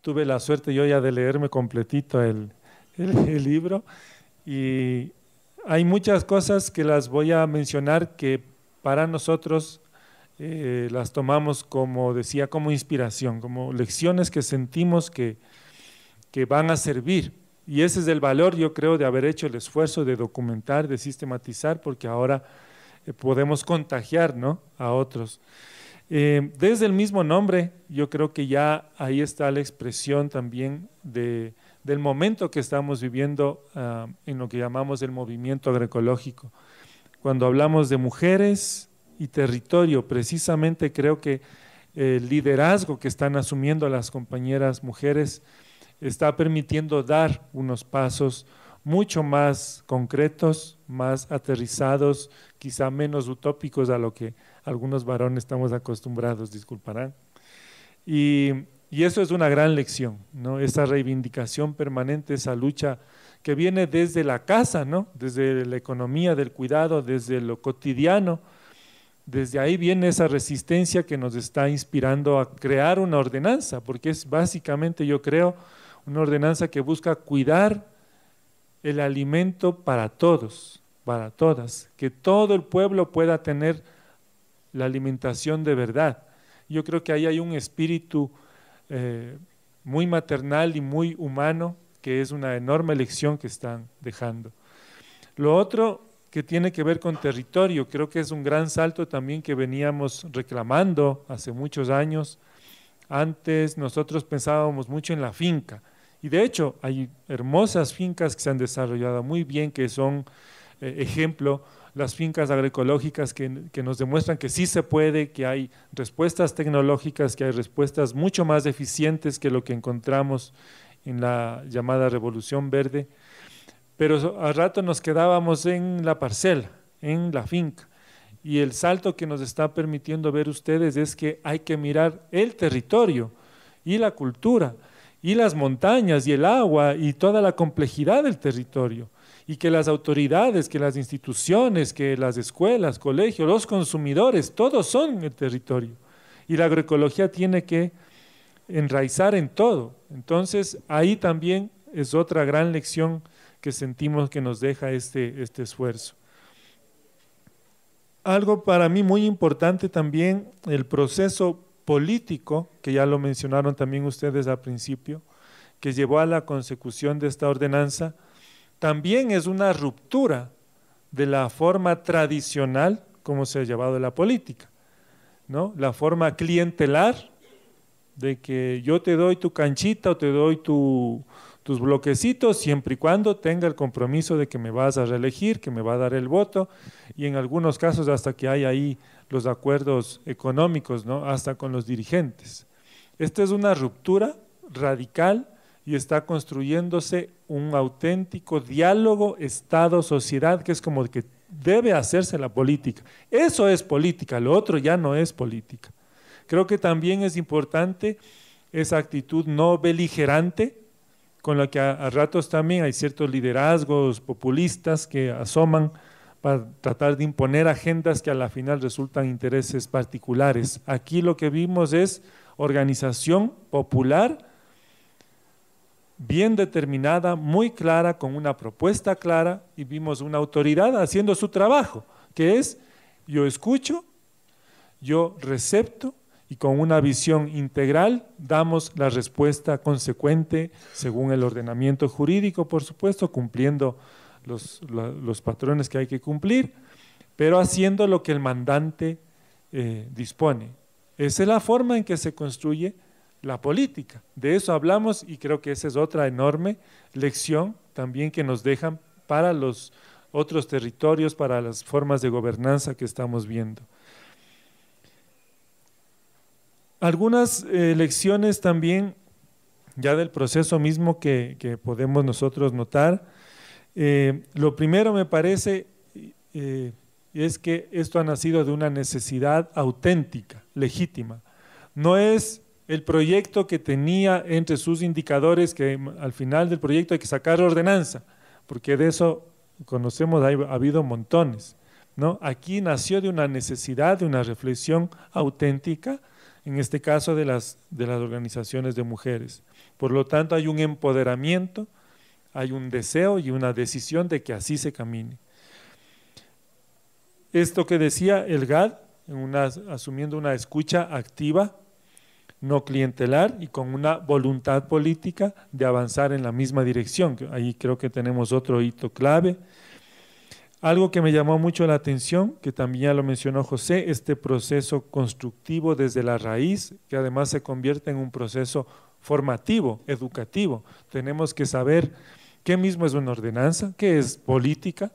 tuve la suerte yo ya de leerme completito el, libro y hay muchas cosas que las voy a mencionar que para nosotros eh, las tomamos como decía, como inspiración, como lecciones que sentimos que, van a servir. Y ese es el valor, yo creo, de haber hecho el esfuerzo de documentar, de sistematizar, porque ahora eh, podemos contagiar ¿no? a otros. Eh, desde el mismo nombre, yo creo que ya ahí está la expresión también del momento que estamos viviendo ah, en lo que llamamos el movimiento agroecológico. Cuando hablamos de mujeres y territorio, precisamente creo que el liderazgo que están asumiendo las compañeras mujeres está permitiendo dar unos pasos mucho más concretos, más aterrizados, quizá menos utópicos a lo que algunos varones estamos acostumbrados, disculparán. Y, eso es una gran lección, ¿no? Esa reivindicación permanente, esa lucha que viene desde la casa, ¿no? Desde la economía del cuidado, desde lo cotidiano. Desde ahí viene esa resistencia que nos está inspirando a crear una ordenanza, porque es básicamente, yo creo, una ordenanza que busca cuidar el alimento para todos, para todas, que todo el pueblo pueda tener la alimentación de verdad. Yo creo que ahí hay un espíritu eh, muy maternal y muy humano, que es una enorme lección que están dejando. Lo otro que tiene que ver con territorio, creo que es un gran salto también que veníamos reclamando hace muchos años. Antes nosotros pensábamos mucho en la finca, y de hecho, hay hermosas fincas que se han desarrollado muy bien, que son eh, ejemplo, las fincas agroecológicas que, que, nos demuestran que sí se puede, que hay respuestas tecnológicas, que hay respuestas mucho más eficientes que lo que encontramos en la llamada revolución verde. Pero al rato nos quedábamos en la parcela, en la finca. Y el salto que nos está permitiendo ver ustedes es que hay que mirar el territorio y la cultura y las montañas y el agua y toda la complejidad del territorio y que las autoridades, que las instituciones, que las escuelas, colegios, los consumidores, todos son el territorio. Y la agroecología tiene que enraizar en todo. Entonces, ahí también es otra gran lección que sentimos que nos deja este, este esfuerzo. Algo para mí muy importante también, el proceso político, que ya lo mencionaron también ustedes al principio, que llevó a la consecución de esta ordenanza, también es una ruptura de la forma tradicional como se ha llevado la política, ¿no? La forma clientelar de que yo te doy tu canchita o te doy tu, tus bloquecitos siempre y cuando tenga el compromiso de que me vas a reelegir, que me va a dar el voto y en algunos casos hasta que hay ahí los acuerdos económicos, ¿no? hasta con los dirigentes. Esta es una ruptura radical y está construyéndose un auténtico diálogo Estado-sociedad, que es como que debe hacerse la política. Eso es política, lo otro ya no es política. Creo que también es importante esa actitud no beligerante, con lo que a, ratos también hay ciertos liderazgos populistas que asoman para tratar de imponer agendas que a la final resultan intereses particulares. Aquí lo que vimos es organización popular bien determinada, muy clara, con una propuesta clara, y vimos una autoridad haciendo su trabajo, que es yo escucho, yo recepto, y con una visión integral damos la respuesta consecuente según el ordenamiento jurídico, por supuesto, cumpliendo los, patrones que hay que cumplir, pero haciendo lo que el mandante eh, dispone. Esa es la forma en que se construye la política. De eso hablamos y creo que esa es otra enorme lección también que nos dejan para los otros territorios, para las formas de gobernanza que estamos viendo. Algunas eh, lecciones también, ya del proceso mismo que, podemos nosotros notar. Eh, lo primero me parece eh, es que esto ha nacido de una necesidad auténtica, legítima. No es el proyecto que tenía entre sus indicadores que mm, al final del proyecto hay que sacar ordenanza, porque de eso conocemos, ha habido montones. ¿no? Aquí nació de una necesidad, de una reflexión auténtica en este caso de las, organizaciones de mujeres. Por lo tanto, hay un empoderamiento, hay un deseo y una decisión de que así se camine. Esto que decía el GAD, asumiendo una escucha activa, no clientelar y con una voluntad política de avanzar en la misma dirección. Ahí creo que tenemos otro hito clave algo que me llamó mucho la atención, que también ya lo mencionó José, este proceso constructivo desde la raíz, que además se convierte en un proceso formativo, educativo. Tenemos que saber qué mismo es una ordenanza, qué es política,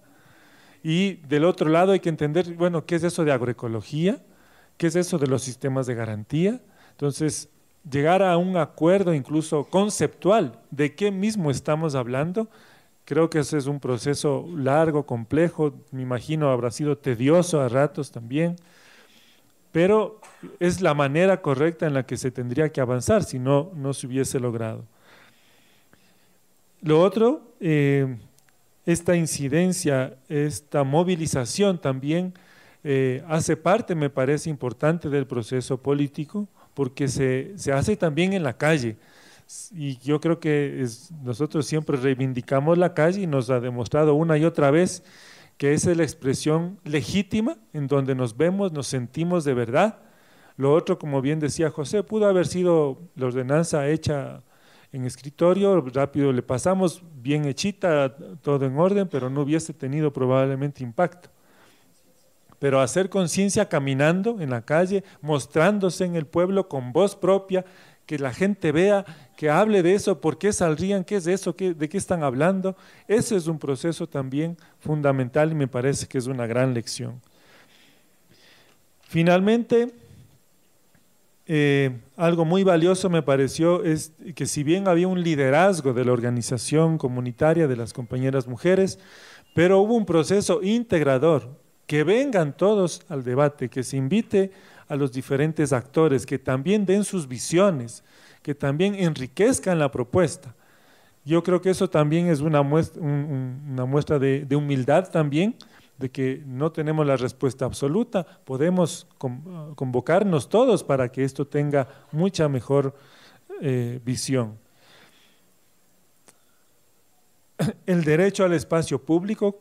y del otro lado hay que entender, bueno, qué es eso de agroecología, qué es eso de los sistemas de garantía. Entonces, llegar a un acuerdo incluso conceptual de qué mismo estamos hablando Creo que ese es un proceso largo, complejo, me imagino habrá sido tedioso a ratos también, pero es la manera correcta en la que se tendría que avanzar, si no, no se hubiese logrado. Lo otro, eh, esta incidencia, esta movilización también eh, hace parte, me parece importante, del proceso político, porque se hace también en la calle y yo creo que nosotros siempre reivindicamos la calle y nos ha demostrado una y otra vez que esa es la expresión legítima en donde nos vemos, nos sentimos de verdad. Lo otro, como bien decía José, pudo haber sido la ordenanza hecha en escritorio, rápido le pasamos, bien hechita, todo en orden, pero no hubiese tenido probablemente impacto pero hacer conciencia caminando en la calle, mostrándose en el pueblo con voz propia, que la gente vea, que hable de eso, por qué saldrían, qué es eso, de qué están hablando. Ese es un proceso también fundamental y me parece que es una gran lección. Finalmente, eh, algo muy valioso me pareció es que si bien había un liderazgo de la organización comunitaria de las compañeras mujeres, pero hubo un proceso integrador, que vengan todos al debate, que se invite a los diferentes actores, que también den sus visiones, que también enriquezcan la propuesta. Yo creo que eso también es una muestra, una muestra de, humildad también, de que no tenemos la respuesta absoluta, podemos convocarnos todos para que esto tenga mucha mejor eh, visión. El derecho al espacio público,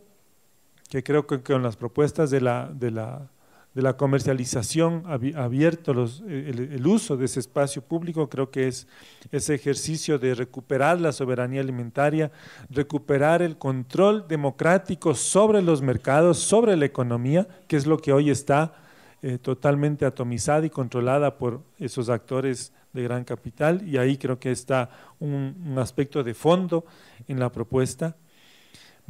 que creo que con las propuestas de la, de la, comercialización abierto, eh, el, uso de ese espacio público, creo que es ese ejercicio de recuperar la soberanía alimentaria, recuperar el control democrático sobre los mercados, sobre la economía, que es lo que hoy está eh, totalmente atomizada y controlada por esos actores de gran capital, y ahí creo que está un aspecto de fondo en la propuesta.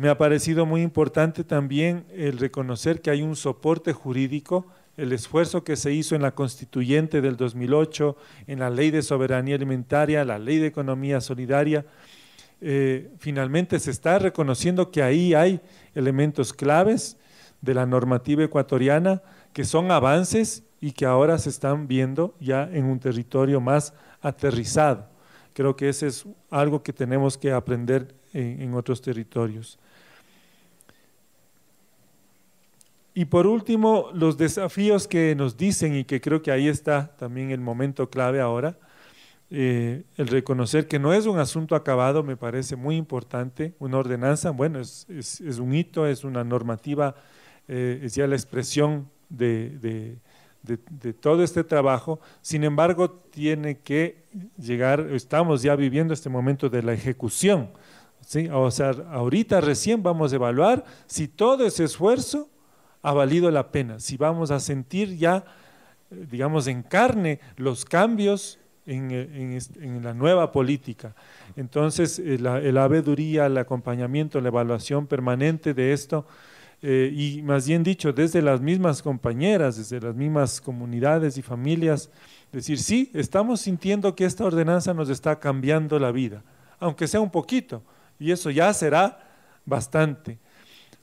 Me ha parecido muy importante también el reconocer que hay un soporte jurídico, el esfuerzo que se hizo en la constituyente del 2008, en la ley de soberanía alimentaria, la ley de economía solidaria. Eh, finalmente se está reconociendo que ahí hay elementos claves de la normativa ecuatoriana que son avances y que ahora se están viendo ya en un territorio más aterrizado. Creo que ese es algo que tenemos que aprender en otros territorios. Y por último, los desafíos que nos dicen y que creo que ahí está también el momento clave ahora, eh, el reconocer que no es un asunto acabado me parece muy importante, una ordenanza, bueno, es, un hito, es una normativa, eh, es ya la expresión de, todo este trabajo, sin embargo tiene que llegar, estamos ya viviendo este momento de la ejecución, ¿sí? o sea, ahorita recién vamos a evaluar si todo ese esfuerzo ha valido la pena, si vamos a sentir ya, digamos, en carne los cambios en, eh, la nueva política. Entonces, eh, la, el abeduría, el acompañamiento, la evaluación permanente de esto, eh, y más bien dicho, desde las mismas compañeras, desde las mismas comunidades y familias, decir, sí, estamos sintiendo que esta ordenanza nos está cambiando la vida, aunque sea un poquito, y eso ya será bastante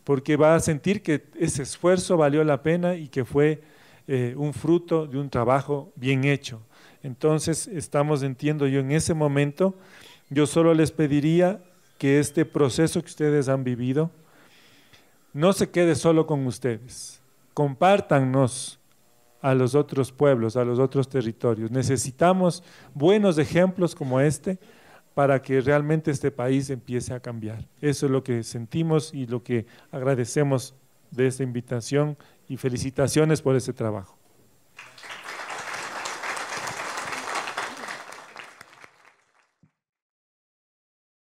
porque va a sentir que ese esfuerzo valió la pena y que fue eh, un fruto de un trabajo bien hecho. Entonces estamos, entiendo yo, en ese momento, yo solo les pediría que este proceso que ustedes han vivido no se quede solo con ustedes, compártanos a los otros pueblos, a los otros territorios. Necesitamos buenos ejemplos como este para que realmente este país empiece a cambiar. Eso es lo que sentimos y lo que agradecemos de esta invitación y felicitaciones por ese trabajo.